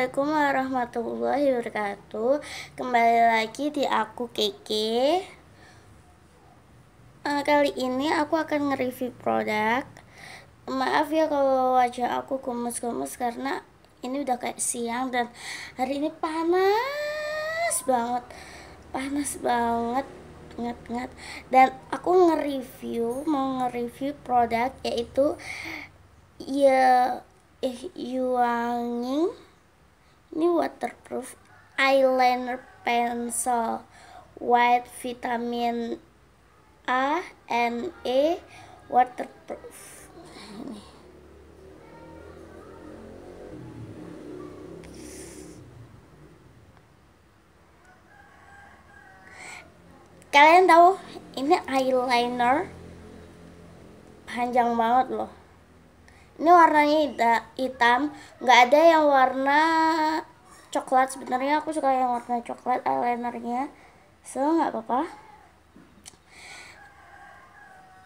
Assalamualaikum warahmatullahi wabarakatuh Kembali lagi di aku Keke eh, Kali ini aku akan nge-review produk Maaf ya kalau wajah aku kumus-kumus karena ini udah kayak siang dan hari ini panas banget Panas banget ngat-ngat dan aku nge-review mau nge-review produk yaitu ya eh Yuanging ini waterproof eyeliner pencil white vitamin A and E waterproof ini kalian tahu ini eyeliner panjang banget loh ini warnanya hitam nggak ada yang warna coklat sebenarnya aku suka yang warna coklat eyelinernya so nggak apa-apa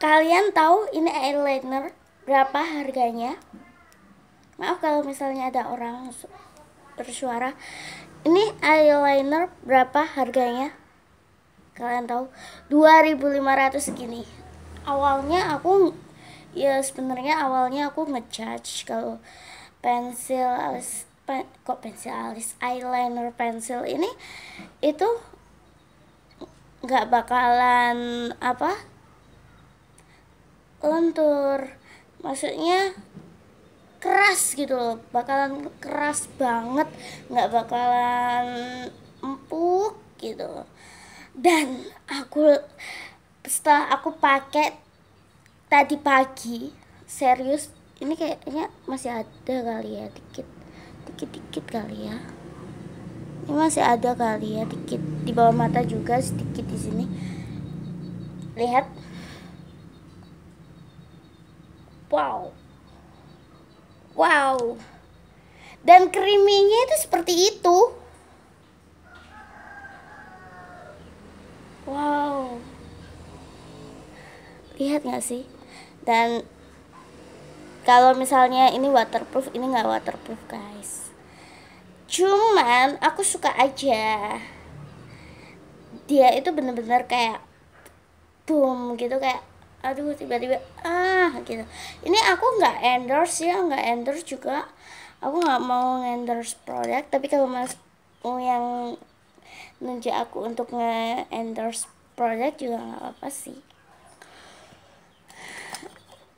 kalian tahu ini eyeliner berapa harganya maaf kalau misalnya ada orang bersuara ini eyeliner berapa harganya kalian tahu 2500 gini. awalnya aku ya sebenarnya awalnya aku ngejudge kalau pensil alis pen, kok pensil alis eyeliner pensil ini itu nggak bakalan apa lentur maksudnya keras gitu loh bakalan keras banget nggak bakalan empuk gitu dan aku setelah aku pakai tadi pagi serius ini kayaknya masih ada kali ya dikit dikit dikit kali ya ini masih ada kali ya dikit di bawah mata juga sedikit di sini lihat wow wow dan kriminya itu seperti itu wow lihat nggak sih dan kalau misalnya ini waterproof ini nggak waterproof guys cuman aku suka aja dia itu bener-bener kayak boom gitu kayak aduh tiba-tiba ah gitu ini aku nggak endorse ya nggak endorse juga aku nggak mau endorse produk tapi kalau mas mau yang nunjuk aku untuk nge endorse produk juga nggak apa-apa sih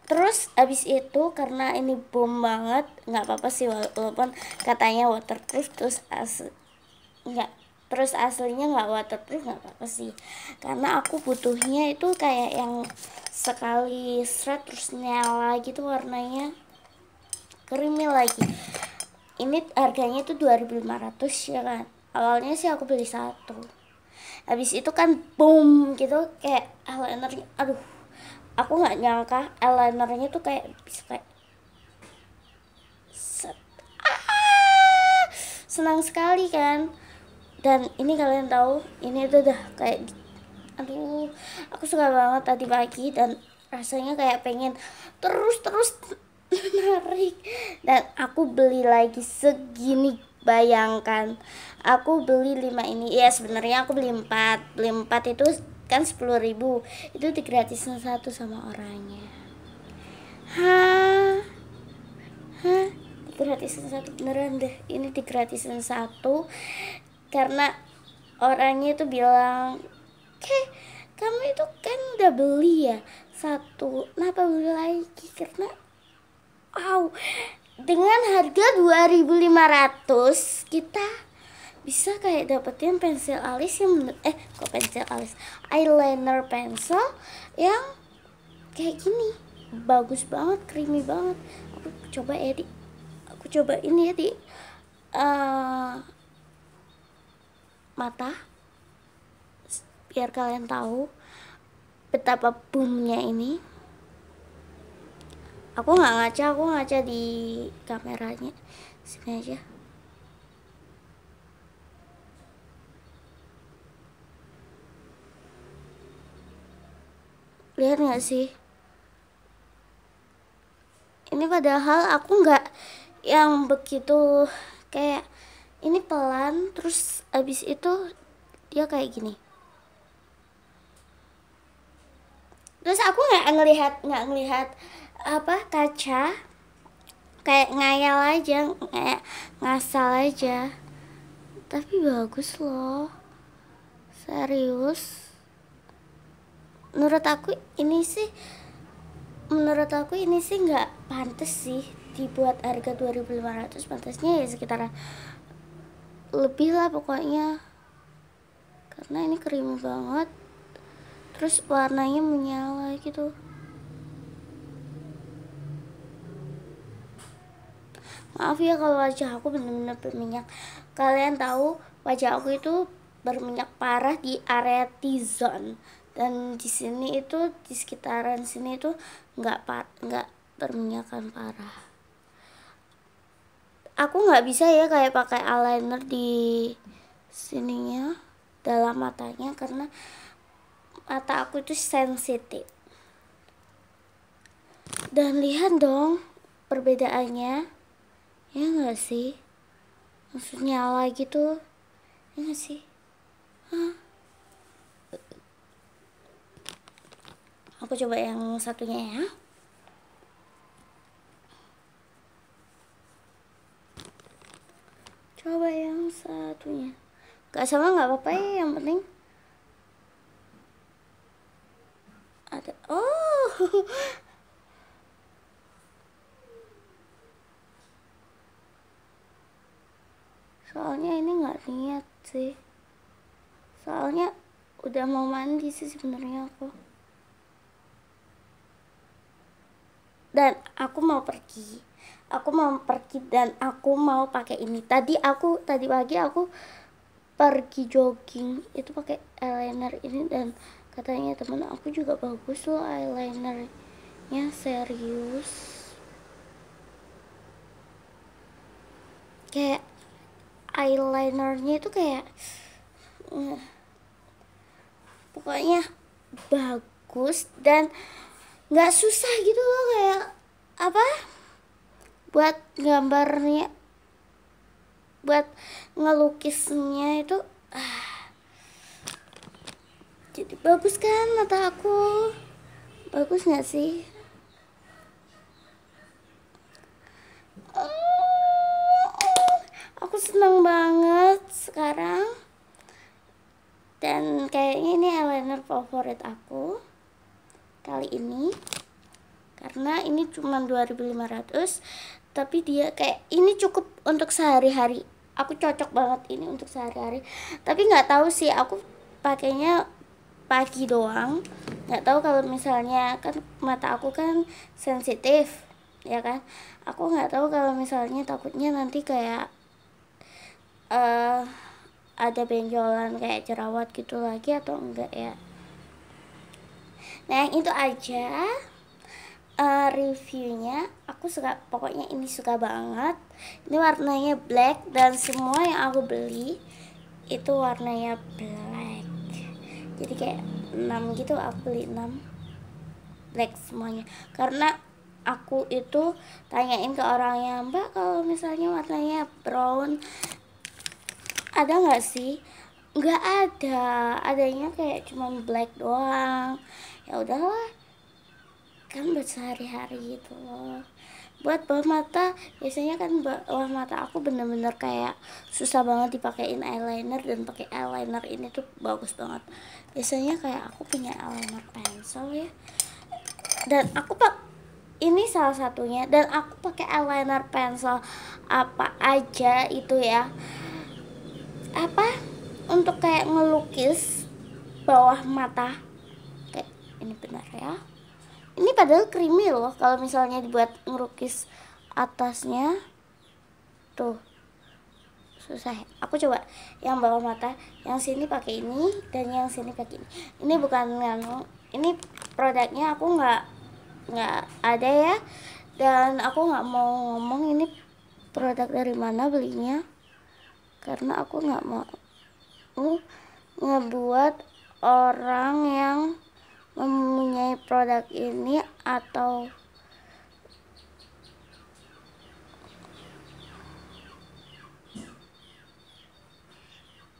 terus abis itu karena ini boom banget nggak apa-apa sih walaupun katanya waterproof terus as nggak terus aslinya nggak waterproof nggak apa-apa sih karena aku butuhnya itu kayak yang sekali seret terus nyala gitu warnanya kerimil lagi ini harganya itu 2500 ya kan awalnya sih aku beli satu habis itu kan boom gitu kayak halo energi aduh aku nggak nyangka eyelinernya tuh kayak bisa kayak ah, senang sekali kan dan ini kalian tahu ini tuh udah kayak aduh aku suka banget tadi pagi dan rasanya kayak pengen terus terus menarik dan aku beli lagi segini bayangkan aku beli lima ini ya sebenarnya aku beli empat beli empat itu kan sepuluh ribu itu digratisin satu sama orangnya ha ha digratisin satu beneran deh ini digratisin satu karena orangnya itu bilang oke kamu itu kan udah beli ya satu kenapa beli lagi karena wow dengan harga 2500 kita bisa kayak dapetin pensil alis yang menurut eh kok pensil alis eyeliner pensil yang kayak gini bagus banget creamy banget aku coba ya di aku coba ini ya di uh, mata biar kalian tahu betapa boomnya ini aku nggak ngaca aku ngaca di kameranya sini aja lihat nggak sih ini padahal aku nggak yang begitu kayak ini pelan terus abis itu dia kayak gini terus aku nggak ngelihat nggak ngelihat apa kaca kayak ngayal aja kayak ngasal aja tapi bagus loh serius menurut aku ini sih menurut aku ini sih nggak pantas sih dibuat harga 2500 pantasnya ya sekitar lebih lah pokoknya karena ini krim banget terus warnanya menyala gitu maaf ya kalau wajah aku bener-bener berminyak kalian tahu wajah aku itu berminyak parah di area T-zone dan di sini itu di sekitaran sini itu nggak nggak berminyakan parah aku nggak bisa ya kayak pakai eyeliner di sininya dalam matanya karena mata aku itu sensitif dan lihat dong perbedaannya ya nggak sih maksudnya lagi tuh ya nggak sih Hah? aku coba yang satunya ya coba yang satunya gak sama gak apa-apa ya yang penting ada oh soalnya ini nggak niat sih soalnya udah mau mandi sih sebenarnya aku dan aku mau pergi aku mau pergi dan aku mau pakai ini tadi aku tadi pagi aku pergi jogging itu pakai eyeliner ini dan katanya temen aku juga bagus loh eyelinernya serius kayak eyelinernya itu kayak eh, pokoknya bagus dan nggak susah gitu loh kayak apa buat gambarnya buat ngelukisnya itu ah, jadi bagus kan mata aku bagus nggak sih ah, aku senang banget sekarang dan kayaknya ini eyeliner favorit aku kali ini karena ini cuma 2500 tapi dia kayak ini cukup untuk sehari-hari aku cocok banget ini untuk sehari-hari tapi nggak tahu sih aku pakainya pagi doang nggak tahu kalau misalnya kan mata aku kan sensitif ya kan aku nggak tahu kalau misalnya takutnya nanti kayak uh, ada benjolan kayak jerawat gitu lagi atau enggak ya Nah, itu aja uh, reviewnya. Aku suka, pokoknya ini suka banget. Ini warnanya black dan semua yang aku beli itu warnanya black. Jadi kayak 6 gitu aku beli 6 black semuanya. Karena aku itu tanyain ke orangnya, "Mbak, kalau misalnya warnanya brown ada nggak sih nggak ada adanya kayak cuman black doang ya udahlah kan buat sehari-hari gitu loh buat bawah mata biasanya kan bawah mata aku bener-bener kayak susah banget dipakein eyeliner dan pakai eyeliner ini tuh bagus banget biasanya kayak aku punya eyeliner pencil ya dan aku pak ini salah satunya dan aku pakai eyeliner pencil apa aja itu ya untuk kayak ngelukis bawah mata kayak ini benar ya ini padahal creamy loh kalau misalnya dibuat ngelukis atasnya tuh susah aku coba yang bawah mata yang sini pakai ini dan yang sini pakai ini ini bukan nganu ini produknya aku nggak nggak ada ya dan aku nggak mau ngomong ini produk dari mana belinya karena aku nggak mau ngebuat orang yang mempunyai produk ini atau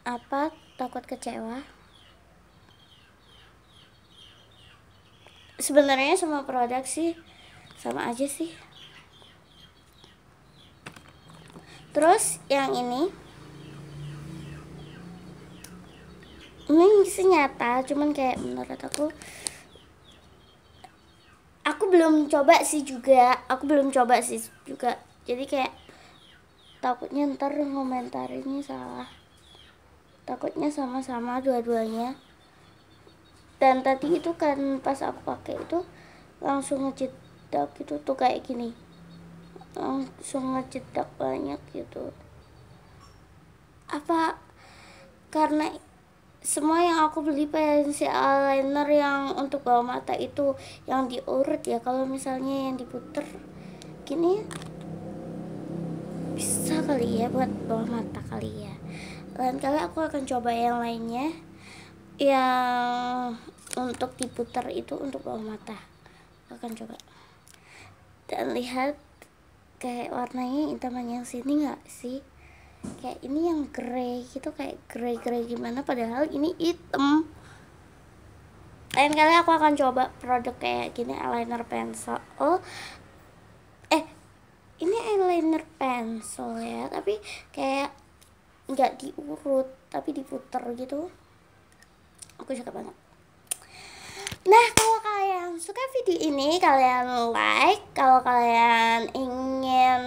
apa takut kecewa sebenarnya semua produk sih sama aja sih terus yang ini ini sih nyata cuman kayak menurut aku aku belum coba sih juga aku belum coba sih juga jadi kayak takutnya ntar komentar ini salah takutnya sama-sama dua-duanya dan tadi itu kan pas aku pakai itu langsung ngecetak gitu tuh kayak gini langsung ngecetak banyak gitu apa karena semua yang aku beli pensil eyeliner yang untuk bawah mata itu yang diurut ya kalau misalnya yang diputer gini ya. bisa kali ya buat bawah mata kali ya lain kali aku akan coba yang lainnya ya untuk diputar itu untuk bawah mata akan coba dan lihat kayak warnanya hitaman yang sini nggak sih kayak ini yang grey gitu kayak grey grey gimana padahal ini hitam lain kali aku akan coba produk kayak gini eyeliner pencil oh, eh ini eyeliner pencil ya tapi kayak nggak diurut tapi diputer gitu aku suka banget nah kalau suka video ini kalian like kalau kalian ingin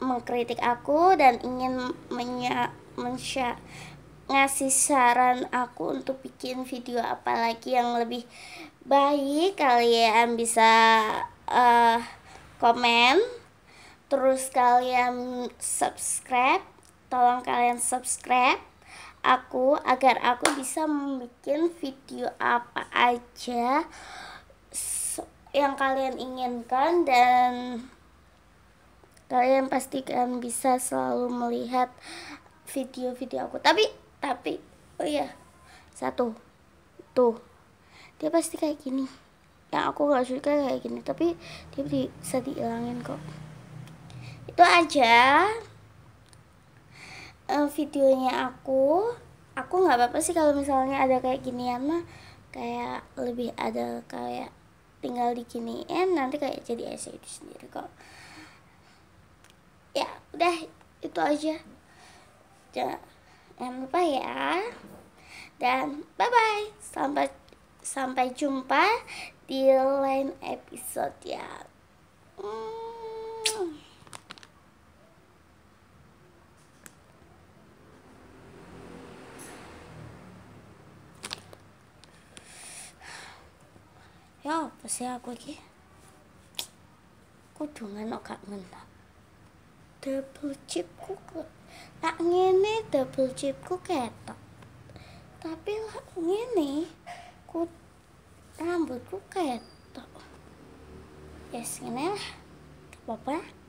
mengkritik aku dan ingin menya, mensya, ngasih saran aku untuk bikin video apa lagi yang lebih baik kalian bisa uh, komen terus kalian subscribe tolong kalian subscribe aku agar aku bisa membuat video apa aja yang kalian inginkan dan kalian pastikan bisa selalu melihat video-video aku tapi tapi oh ya satu tuh dia pasti kayak gini yang aku nggak suka kayak gini tapi dia bisa dihilangin kok itu aja uh, videonya aku aku nggak apa-apa sih kalau misalnya ada kayak ginian mah kayak lebih ada kayak tinggal di diginiin nanti kayak jadi essay itu sendiri kok ya udah itu aja jangan, jangan lupa ya dan bye bye sampai sampai jumpa di lain episode ya. Mm. Ya apa sih aku aku juga no gak ngenap. Double chipku ku tak ngene double chip ku ketok. Tapi lak ngene ku rambutku ketok. Yes, ngene lah. Apa-apa.